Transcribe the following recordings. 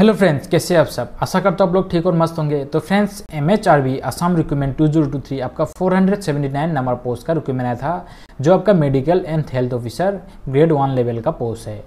hello friends कैसे आप सब आशा करता हूँ आप लोग ठीक और मस्त होंगे तो friends M H R B Assam recruitment two zero two three आपका four hundred seventy nine number post का रिक्यूमेंट आया था जो आपका medical and health officer grade one level का पोस्ट है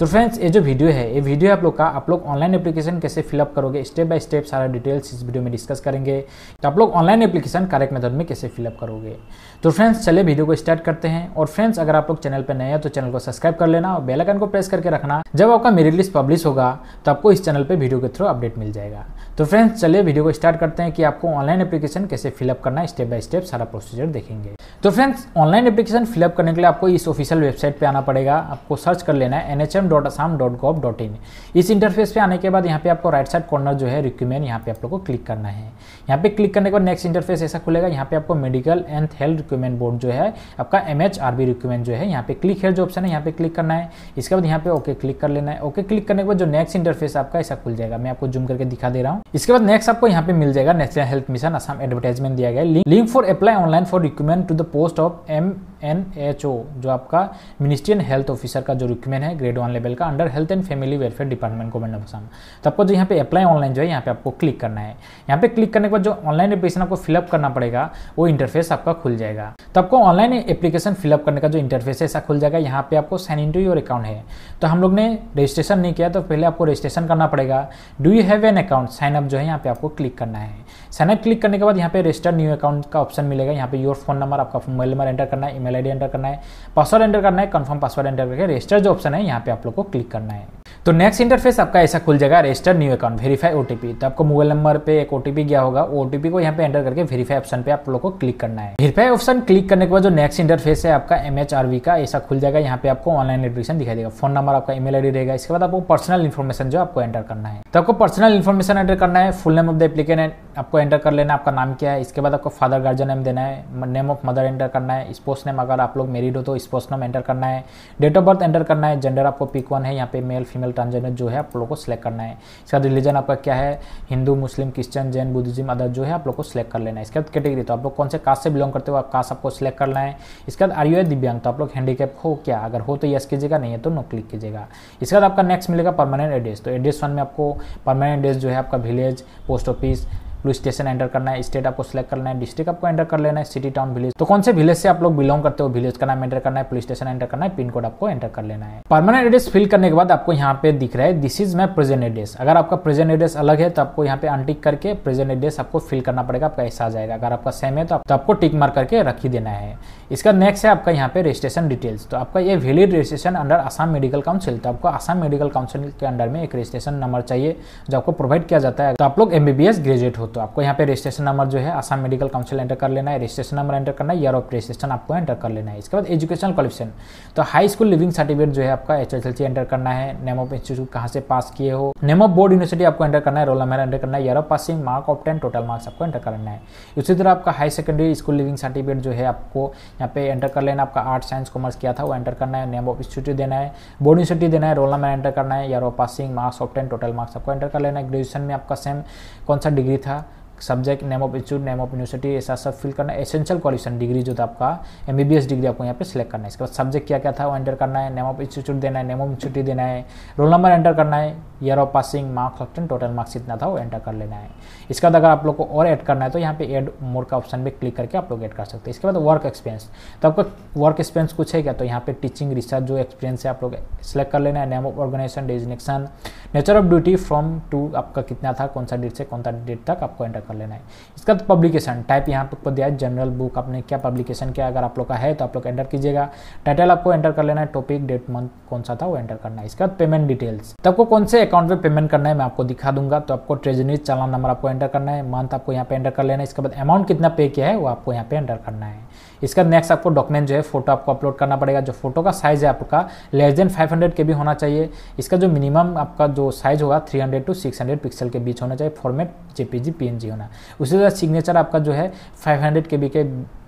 तो फ्रेंड्स ये जो वीडियो है ये वीडियो आप लोग का आप लोग ऑनलाइन एप्लीकेशन कैसे फिलअप करोगे स्टेप बाय स्टेप सारा डिटेल्स इस वीडियो में डिस्कस करेंगे तो आप लोग ऑनलाइन एप्लीकेशन करेक्ट मेथड में कैसे फिलअप करोगे तो फ्रेंड्स चले वीडियो को स्टार्ट करते हैं और फ्रेंड्स अगर आप लोग चैनल पर नए हैं तो चैनल को सब्सक्राइब कर लेना और बेलाइकन को प्रेस करके रखना जब आपका मेरी लिस्ट पब्लिश होगा तो आपको इस चैनल पर वीडियो के थ्रू अपडेट मिल जाएगा तो फ्रेंड्स चलिए वीडियो को स्टार्ट करते हैं कि आपको ऑनलाइन एप्लीकेशन कैसे फिलअप करना है स्टेप बाय स्टेप सारा प्रोसीजर देखेंगे तो फ्रेंड्स ऑनलाइन एप्लीकेशन फिलअप करने के लिए आपको इस ऑफिशियल वेबसाइट पर आना पड़ेगा आपको सर्च कर लेना है N dot Assam dot gov dot in इस इंटरफेस पे आने के बाद यहाँ पे आपको राइट साइड कॉर्नर जो है रिक्यूमेंट यहाँ पे आप लोग को क्लिक करना है यहाँ पे क्लिक करने के बाद नेक्स्ट इंटरफेस ऐसा खुलेगा यहाँ पे आपको medical and health recruitment board जो है आपका M H R B recruitment जो है यहाँ पे क्लिक हेयर जो ऑप्शन है यहाँ पे क्लिक करना है इसके बाद यहाँ पे ओके क्लिक कर लेना है ओके क्लिक करने के बाद जो नेक्स्ट इंटरफेस आपका ऐसा खुल जाएगा मैं आपको जूम करके दिखा दे रहा हूँ इसके बाद नेक्स्ट आपको यहाँ पे मिल जाएगा national health mission Assam advertisement दिया गया link for apply online for recruitment to the post of M N H O जो आपका मिनिस्ट्री एंड हेल्थ ऑफिसर का जो रिक्यूमेंट है ग्रेड वन लेवल का under health and family welfare department government of Assam तो आपको जो यहाँ पे अप्लाई ऑनलाइन जो है यहाँ पे आपको क्लिक करना है यहाँ पे क्लिक करने के बाद जो ऑनलाइन एप्लीकेशन आपको फिलअप करना पड़ेगा वो इंटरफेस आपका खुल जाएगा तो आपको ऑनलाइन एप्लीकेशन फिलअप करने का जो इंटरफेस है ऐसा खुल जाएगा यहाँ पे आपको sign in to your account है तो हम लोग ने रजिस्ट्रेशन नहीं किया तो पहले आपको रजिस्ट्रेशन करना पड़ेगा do you have an account sign up जो है यहाँ पे आपको क्लिक करना है साइन अप क्लिक करने के बाद यहाँ पे रजिस्टर न्यू अकाउंट का ऑप्शन मिलेगा यहाँ पे योर फोन नंबर आपका मोबाइल नंबर एंटर करना है ईमेल आईडी एंटर करना है पासवर्ड एंटर करना है कंफर्म पासवर्ड एंटर करके रजिस्टर जो ऑप्शन है यहाँ पे आप लोग को क्लिक करना है तो नेक्स्ट इंटरफेस आपका ऐसा खुल जाएगा register new account verify OTP तो आपको मोबाइल नंबर पे एक ओटीपी गया होगा ओटीपी को यहाँ पे एंटर करके वेरीफाई ऑप्शन पे आप लोग को क्लिक करना है वेरीफाई ऑप्शन क्लिक करने के बाद जो नेक्स्ट इंटरफेस है आपका एमएचआरवी का ऐसा खुल जाएगा यहाँ पे आपको ऑनलाइन एडमिशन दिखाई देगा फोन नंबर आपका ईमेल आईडी रहेगा इसके बाद आपको पर्सनल इन्फॉर्मेशन जो आपको एंटर करना है तो आपको पर्सनल इन्फॉर्मेशन एंटर करना है full name of the applicant आपको एंटर कर लेना आपका नाम क्या है इसके बाद आपको फादर गार्जियन नेम देना है नेम ऑफ मदर एंटर करना है स्पोर्ट्स नेम अगर आप लोग मेरिड हो तो स्पोर्ट्स नेम एंटर करना है डेट ऑफ बर्थ एंटर करना है जेंडर आपको पिक वन है यहाँ पे मेल फीमेल ट्रांसजेंडर जो है आप लोग को सिलेक्ट करना है इसका रिलीजन आपका क्या है Hindu Muslim Christian Jain Buddhism other जो है आप लोग को सिलेक्ट कर लेना है इसके बाद कैटेगरी तो आप लोग कौन से कास्ट से बिलोंग करते हो आप कास्ट आपको सिलेक्ट करना है इसके बाद आर यू दिव्यांग तो आप लोग हैंडीकैप हो क्या अगर हो तो यस कीजिएगा नहीं है तो नो क्लिक कीजिएगा इसके बाद आपका नेक्स्ट मिलेगा परमानेंट एड्रेस तो एड्रेस वन में आपको परमानेंट एड्रेस जो है आपका village post office police station enter करना है स्टेट आपको सेलेक्ट करना है डिस्ट्रिक्ट आपको एंटर कर लेना है सिटी टाउन विलेज तो कौन से विलेज से आप लोग बिलोंग करते हो विलेज का नाम एंटर करना है पुलिस स्टेशन एंटर करना है पिन कोड आपको एंटर कर लेना है परमानेंट एड्रेस फिल करने के बाद आपको यहाँ पे दिख रहा है this is my present address अगर आपका प्रेजेंट एड्रेस अलग है तो आपको यहाँ पे अनटिक करके प्रेजेंट एड्रेस आपको फिल करना पड़ेगा आपका ऐसा आ जाएगा अगर आपका सेम है तो, तो आपको टिक मार करके रख ही देना है इसका नेक्स्ट है आपका यहाँ पे रजिस्ट्रेशन डिटेल्स तो आपका ये valid registration under Assam medical council तो आपको आसाम मेडिकल काउंसिल के अंडर में एक रजिस्ट्रेशन नंबर चाहिए जो आपको प्रोवाइड किया जाता है तो आप लोग एमबीबीएस ग्रेजुएट होते तो आपको यहाँ पे रजिस्ट्रेशन नंबर जो है आसाम मेडिकल काउंसिल एंटर कर लेना है रजिस्ट्रेशन नंबर एंटर करना है ईयर ऑफ रजिस्ट्रेशन आपको एंटर कर लेना है इसके बाद एजुकेशनल क्वालिफिकेशन तो हाई स्कूल लिविंग सर्टिफिकेट जो है आपका एच एंटर करना है नेम ऑफ इंस्टीट्यूट कहाँ से पास किए हो नेम ऑफ बोर्ड यूनिवर्सिटी आपको एंटर करना है रोल नंबर एंटर करना है year of passing mark of ten total marks आपको एंटर करना है उसी तरह आपका high secondary school leaving certificate जो है आपको यहाँ पे एंटर कर लेना आपका आर्ट साइंस कॉमर्स किया था वो एंटर करना है नेम ऑफ इंस्टीट्यूट देना है बोर्ड यूनिवर्सिटी देना है रोल नंबर एंटर करना है year of passing marks of ten total marks आपको एंटर कर लेना है ग्रेजुएशन में आपका सेम कौन सा डिग्री था subject name of institute name of university ऐसा सब फिल करना एसेंशियल क्वालिफिकेशन डिग्री जो था आपका एम डिग्री आपको यहाँ पे सिलेक्ट करना है इसके बाद सब्जेक्ट क्या क्या था वो एंटर करना है नेम ऑफ इंस्टीट्यूट देना है नेम ऑफ इंस्टीट्यूट देना है रोल नंबर एंटर करना है year of passing marks option total marks इतना था वो एंटर कर लेना है इसके बाद अगर आप लोग को और ऐड करना है तो यहाँ पे ऐड मोर का ऑप्शन पे क्लिक करके आप लोग ऐड कर सकते हैं इसके बाद वर्क एक्सपीरियंस तो आपका वर्क एक्सपीरियंस कुछ है क्या तो यहाँ पे टीचिंग रिसर्च जो एक्सपीरियंस है आप लोग सेलेक्ट कर लेना है name of organisation designation nature of duty from to आपका कितना था कौन सा डेट से कौन सा डेट तक आपको एंटर कर लेना है इसका तो पब्लिकेशन टाइप यहाँ पर दिया है जनरल बुक आपने क्या पब्लिकेशन किया अगर आप लोग का है तो आप लोग एंटर कीजिएगा टाइटल आपको एंटर कर लेना है टॉपिक डेट मंथ कौन सा था वो एंटर करना है इसके बाद पेमेंट डिटेल्स तो आपको कौन से अकाउंट पे पेमेंट करना है मैं आपको दिखा दूंगा तो आपको ट्रेजरी चालान नंबर आपको एंटर करना है मंथ आपको यहाँ पे एंटर कर लेना है इसके बाद अमाउंट कितना पे किया है वो आपको यहाँ पे एंटर करना है इसका नेक्स्ट आपको डॉक्यूमेंट जो है फोटो आपको अपलोड करना पड़ेगा जो फोटो का साइज़ है आपका लेस देन 500 के भी होना चाहिए इसका जो मिनिमम आपका जो साइज़ होगा 300 टू 600 पिक्सल के बीच होना चाहिए फॉर्मेट जेपीजी पीएनजी होना उसी तरह सिग्नेचर आपका जो है 500 के बी के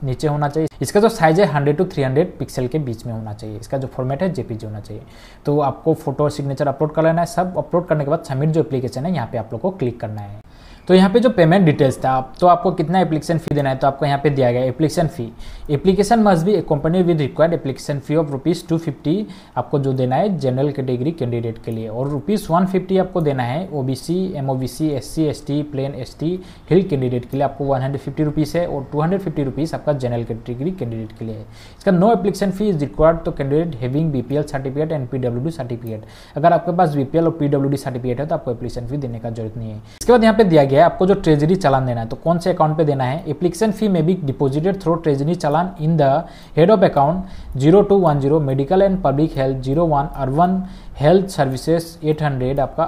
नीचे होना चाहिए इसका जो साइज़ है hundred to three hundred pixel के बीच में होना चाहिए इसका जो फॉर्मेट है जेपीजी होना चाहिए तो आपको फोटो सिग्नेचर अपलोड कर लेना है सब अपलोड करने के बाद सबमिट जो एप्लीकेशन है यहाँ पे आप लोग को क्लिक करना है तो यहाँ पे जो पेमेंट डिटेल्स था तो आपको कितना एप्लीकेशन फ़ी देना है तो आपको यहाँ पे दिया गया application fee application must be accompanied with required application fee of rupees two fifty आपको जो देना है जनरल कैटेगरी कैंडिडेट के लिए और रुपीज़ वन फिफ्टी आपको देना है O B C M O B C S C S T plain S T hill candidate के लिए आपको वन हंड्रेड फिफ्टी रुपीज़ है और टू हंड्रेड फिफ्टी रुपीज़ आपका जनरल कैटेगरी कैंडिडेट के लिए है इसका no application fee is required तो candidate having B P L certificate and P W D certificate अगर आपके पास बी पी एल और पी डब्ल्यू डी सर्टिफिकेट है तो आपको एप्लीकेशन फ़ी देने का जरूरत नहीं है इसके बाद यहाँ पे दिया गया आपको जो ट्रेजरी चालान देना है तो कौन से अकाउंट पे देना है एप्लीकेशन फी में भी deposited through treasury challan in the head of account zero two one zero medical and public health zero one urban health services eight hundred आपका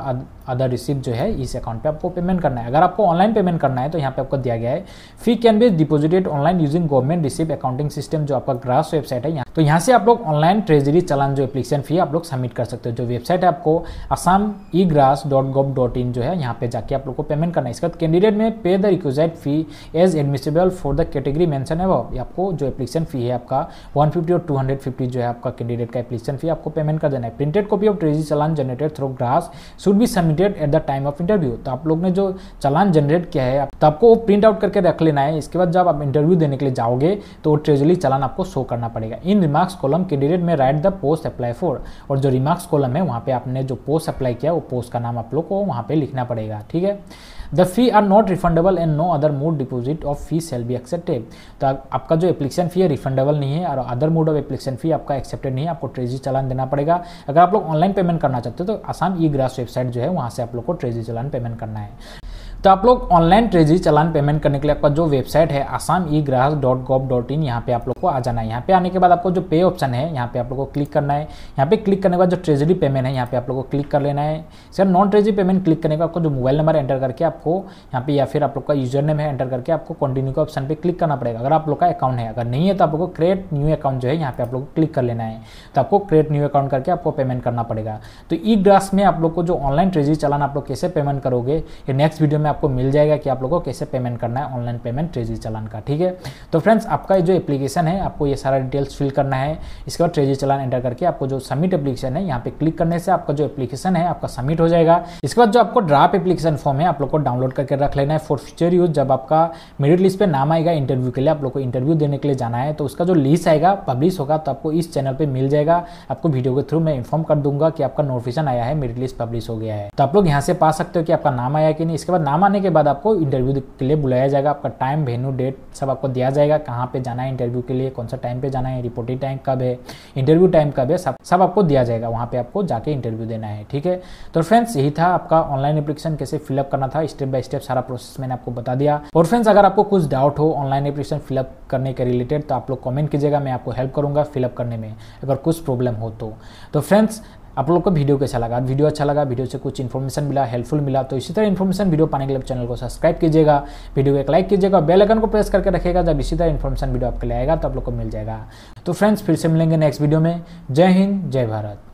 अदर रिसिप्ट जो है इस अकाउंट पे आपको पेमेंट करना है अगर आपको ऑनलाइन पेमेंट करना है तो यहाँ पे आपको दिया गया है fee can be deposited online using government receipt accounting system जो आपका ग्रास वेबसाइट है यहाँ तो यहाँ से आप लोग ऑनलाइन ट्रेजरी चलान जो एप्लीकेशन फी आप लोग सबमिट कर सकते हो जो वेबसाइट है आपको Assam e GRAS dot gov dot in जो है यहाँ पे जाके आप लोग को पेमेंट करना है इसका कैंडिडेट में pay the requisite fee as admissible for the category mention है आपको जो एप्लीकेशन फी है आपका फिफ्टी और फिफ्टी जो है आपका कैंडिडेट का एप्लीकेशन फी आपको पेमेंट कर देना है printed copy of treasury challan generated through GRAS should be submit generate at the time of interview तो आप लोग ने जो चालान जनरेट किया है तो आपको वो प्रिंट आउट करके रख लेना है इसके बाद जब आप इंटरव्यू देने के लिए जाओगे तो वो ट्रेजरी चालान आपको शो करना पड़ेगा इन रिमार्क्स कॉलम कैंडिडेट में write the post apply for और जो रिमार्क्स कॉलम है वहाँ पे आपने जो पोस्ट अप्लाई किया वो पोस्ट का नाम आप लोग को वहाँ पे लिखना पड़ेगा ठीक है the fee are not refundable and no other mode deposit of fee shall be accepted तो आपका जो एप्लीकेशन फी है रिफंडेबल नहीं है और other mode of application fee आपका एक्सेप्टेड नहीं है आपको ट्रेजी चलान देना पड़ेगा अगर आप लोग ऑनलाइन पेमेंट करना चाहते हो तो आसाम ई ग्रास वेबसाइट जो है वहाँ से आप लोग को ट्रेजी चलान पेमेंट करना है तो आप लोग ऑनलाइन ट्रेजरी चलान पेमेंट करने के लिए आपका जो वेबसाइट है आसाम ई ग्राहक डॉट गॉव डॉट इन यहाँ पे आप लोग को आ जाना है यहाँ पे आने के बाद आपको जो पे ऑप्शन है यहाँ पे आप लोग को क्लिक करना है यहाँ पे क्लिक करने के बाद जो ट्रेजरी पेमेंट है यहाँ पे आप लोग को क्लिक कर लेना है sir non treasury payment click करने के बाद आपको जो मोबाइल नंबर एंटर करके आपको यहाँ पे या फिर आप लोग का यूजर नेम है एंटर करके आपको कंटिन्यू का ऑप्शन पर क्लिक करना पड़ेगा अगर आप लोग का अकाउंट है अगर नहीं है तो आप लोग को क्रिएट न्यू अकाउंट जो है यहाँ पे आप लोग को क्लिक कर लेना है तो आपको क्रिएट न्यू अकाउंट करके आपको पेमेंट करना पड़ेगा तो ई ग्रास में आप लोग को जो ऑनलाइन ट्रेजरी चलान आप लोग कैसे पेमेंट करोगे ये नेक्स्ट वीडियो में आपको मिल जाएगा कि आप लोगों को कैसे पेमेंट करना है ऑनलाइन पेमेंट ट्रेजरी चलान का ठीक है तो फ्रेंड्स आपका जो एप्लीकेशन है आपको ये सारा डिटेल्स फिल करना है इसके बाद ट्रेजरी चलान एंटर करके आपको जो सबमिट एप्लीकेशन है यहाँ पे क्लिक करने से आपका जो एप्लीकेशन है आपका सबमिट हो जाएगा इसके बाद जो आपको ड्राफ्ट एप्लीकेशन फॉर्म है आप लोग को डाउनलोड करके रख लेना है फॉर फ्यूचर यूज जब आपका मेरिट लिस्ट पर नाम आएगा इंटरव्यू के लिए आप लोग को इंटरव्यू देने के लिए जाना है तो उसका जो लिस्ट आएगा पब्लिश होगा तो आपको इस चैनल पर मिल जाएगा आपको वीडियो के थ्रू मैं इन्फॉर्म कर दूंगा कि आपका नोटिफिकेशन आया है मेरिट लिस्ट पब्लिश हो गया है तो आप लोग यहाँ से पा सकते हो कि आपका नाम आया कि नहीं इसके बाद नाम आने के बाद आपको इंटरव्यू के लिए बुलाया जाएगा आपका टाइम वेन्यू डेट सब आपको दिया जाएगा कहाँ पे जाना है इंटरव्यू के लिए कौन सा टाइम पे जाना है रिपोर्टिंग टाइम कब है इंटरव्यू टाइम कब है सब सब आपको दिया जाएगा वहाँ पे आपको जाके इंटरव्यू देना है ठीक है तो फ्रेंड्स यही था आपका ऑनलाइन एप्लीकेशन कैसे फिलअप करना था स्टेप बाय स्टेप सारा प्रोसेस मैंने आपको बता दिया और फ्रेंड्स अगर आपको कुछ डाउट हो ऑनलाइन एप्लीकेशन फिलअप करने के रिलेटेड तो आप लोग कॉमेंट कीजिएगा मैं आपको हेल्प करूंगा फिलअप करने में अगर कुछ प्रॉब्लम हो तो फ्रेंड्स तो आप लोग को वीडियो कैसा लगा वीडियो अच्छा लगा वीडियो से कुछ इन्फॉर्मेशन मिला हेल्पफुल मिला तो इसी तरह इन्फॉर्मेशन वीडियो पाने के लिए चैनल को सब्सक्राइब कीजिएगा वीडियो को एक लाइक कीजिएगा बेल आइकन को प्रेस करके रखेगा जब इसी तरह इन्फॉर्मेशन वीडियो आपके लिए आएगा तो आप लोग को मिल जाएगा तो फ्रेंड्स फिर से मिलेंगे नेक्स्ट वीडियो में जय हिंद जय भारत